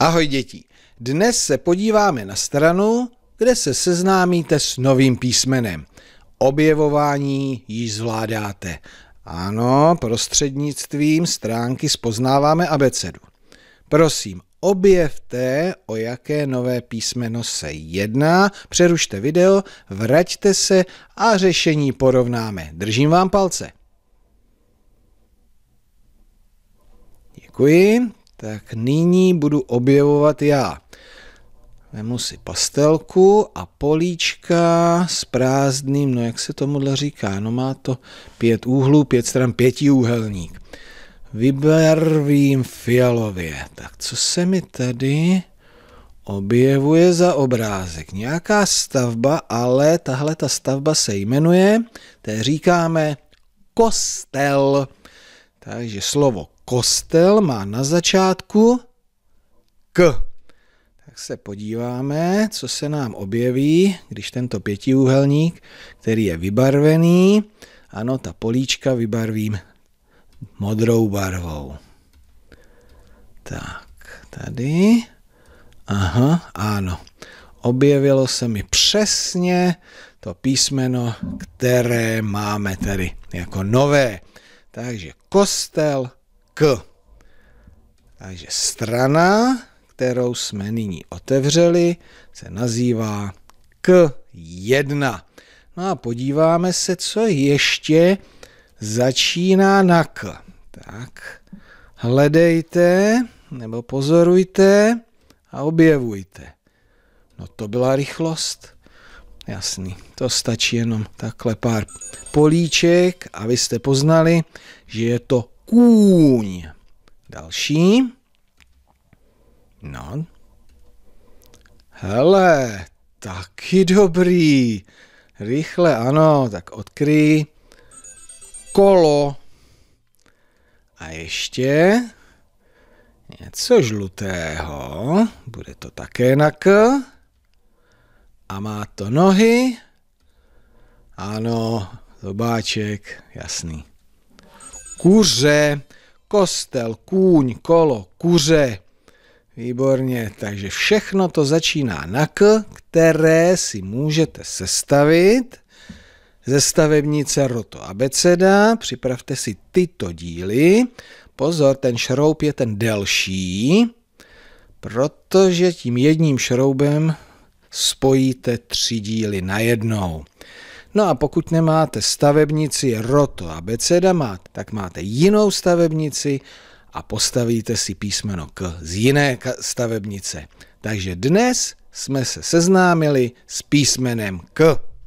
Ahoj děti, dnes se podíváme na stranu, kde se seznámíte s novým písmenem. Objevování již zvládáte. Ano, prostřednictvím stránky spoznáváme abecedu. Prosím, objevte, o jaké nové písmeno se jedná, přerušte video, vraťte se a řešení porovnáme. Držím vám palce. Děkuji tak nyní budu objevovat já. Vemu si pastelku a políčka s prázdným, no jak se tomuhle říká, no má to pět úhlů, pět stran, pětiúhelník. Vybarvím fialově. Tak co se mi tady objevuje za obrázek? Nějaká stavba, ale tahle ta stavba se jmenuje, to říkáme kostel. Takže slovo kostel má na začátku k. Tak se podíváme, co se nám objeví, když tento pětiúhelník, který je vybarvený, ano, ta políčka vybarvím modrou barvou. Tak, tady. Aha, ano. Objevilo se mi přesně to písmeno, které máme tady jako nové. Takže kostel k. Takže strana, kterou jsme nyní otevřeli, se nazývá K1. No a podíváme se, co ještě začíná na K. Tak, hledejte nebo pozorujte a objevujte. No to byla rychlost. Jasný, to stačí jenom takhle pár políček a vy jste poznali, že je to kůň. Další. No. Hele, taky dobrý. Rychle, ano, tak odkryj. Kolo. A ještě něco žlutého. Bude to také na K. A má to nohy. Ano, zobáček, jasný. Kuře, kostel, kůň, kolo, kuře. Výborně, takže všechno to začíná na K, které si můžete sestavit ze stavebnice Roto Abeceda. Připravte si tyto díly. Pozor, ten šroub je ten delší, protože tím jedním šroubem spojíte tři díly najednou. No a pokud nemáte stavebnici Roto a Becedama, tak máte jinou stavebnici a postavíte si písmeno K z jiné stavebnice. Takže dnes jsme se seznámili s písmenem K.